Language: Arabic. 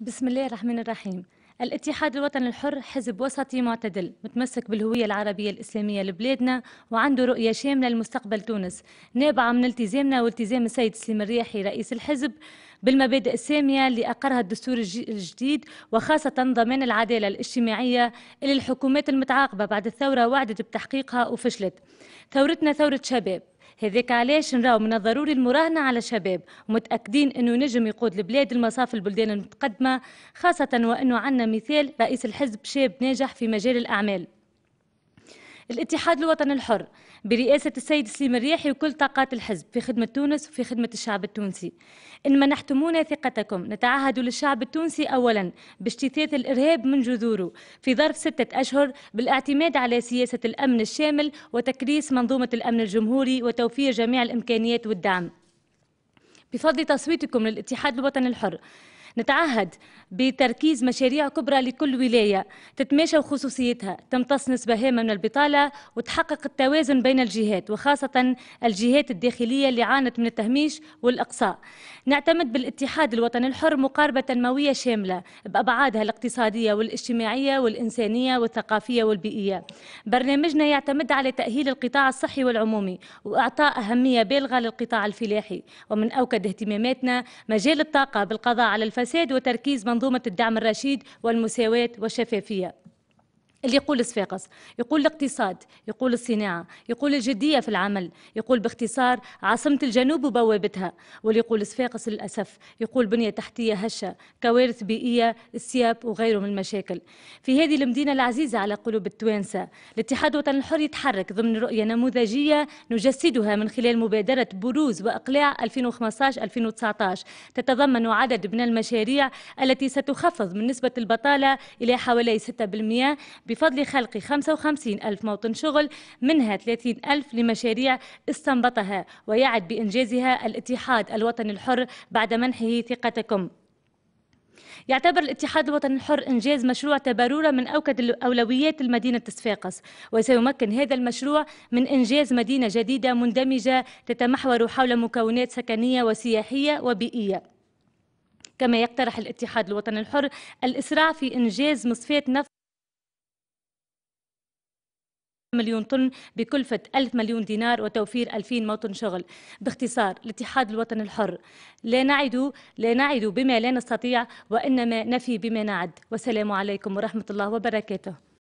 بسم الله الرحمن الرحيم الاتحاد الوطني الحر حزب وسطي معتدل متمسك بالهوية العربية الإسلامية لبلادنا وعنده رؤية شاملة لمستقبل تونس نابعة من التزامنا والتزام السيد سليم الرياحي رئيس الحزب بالمبادئ السامية اللي أقرها الدستور الجديد وخاصة ضمان العدالة الاجتماعية اللي الحكومات المتعاقبة بعد الثورة وعدت بتحقيقها وفشلت ثورتنا ثورة شباب هذاك علاش نراو من الضروري المراهنة على الشباب ومتأكدين أنه نجم يقود البلاد المصاف البلدان المتقدمة خاصة وأنه عندنا مثال رئيس الحزب شاب ناجح في مجال الأعمال الاتحاد الوطني الحر برئاسة السيد سليم الريحي وكل طاقات الحزب في خدمة تونس وفي خدمة الشعب التونسي إن منحتمونا ثقتكم نتعهد للشعب التونسي أولا باجتثاث الإرهاب من جذوره في ظرف ستة أشهر بالاعتماد على سياسة الأمن الشامل وتكريس منظومة الأمن الجمهوري وتوفير جميع الإمكانيات والدعم بفضل تصويتكم للاتحاد الوطني الحر نتعهد بتركيز مشاريع كبرى لكل ولاية تتماشى خصوصيتها تمتص نسبة هامة من البطالة وتحقق التوازن بين الجهات وخاصة الجهات الداخلية اللي عانت من التهميش والإقصاء نعتمد بالاتحاد الوطني الحر مقاربة تنموية شاملة بأبعادها الاقتصادية والاجتماعية والإنسانية والثقافية والبيئية برنامجنا يعتمد على تأهيل القطاع الصحي والعمومي وإعطاء أهمية بالغة للقطاع الفلاحي ومن أوكد اهتماماتنا مجال الطاقة بالقضاء على الفساد الفساد وتركيز منظومة الدعم الرشيد والمساواة والشفافية اللي يقول صفاقس يقول الاقتصاد يقول الصناعة يقول الجدية في العمل يقول باختصار عاصمة الجنوب وبوابتها واللي يقول صفاقس للأسف يقول بنية تحتية هشة كوارث بيئية السياب وغيره من المشاكل في هذه المدينة العزيزة على قلوب التوانسة الاتحاد الوطني الحر يتحرك ضمن رؤية نموذجية نجسدها من خلال مبادرة بروز وإقلاع 2015-2019 تتضمن عدد من المشاريع التي ستخفض من نسبة البطالة إلى حوالي 6% بفضل خلق 55 ألف موطن شغل منها 30 ألف لمشاريع استنبطها ويعد بإنجازها الاتحاد الوطني الحر بعد منحه ثقتكم يعتبر الاتحاد الوطني الحر إنجاز مشروع تبارورة من أوكد أولويات المدينة صفاقس وسيمكن هذا المشروع من إنجاز مدينة جديدة مندمجة تتمحور حول مكونات سكنية وسياحية وبيئية كما يقترح الاتحاد الوطني الحر الإسراع في إنجاز مصفية نفط مليون طن بكلفة ألف مليون دينار وتوفير ألفين موطن شغل باختصار الاتحاد الوطني الحر لا نعد لا نعد بما لا نستطيع وإنما نفي بما نعد والسلام عليكم ورحمة الله وبركاته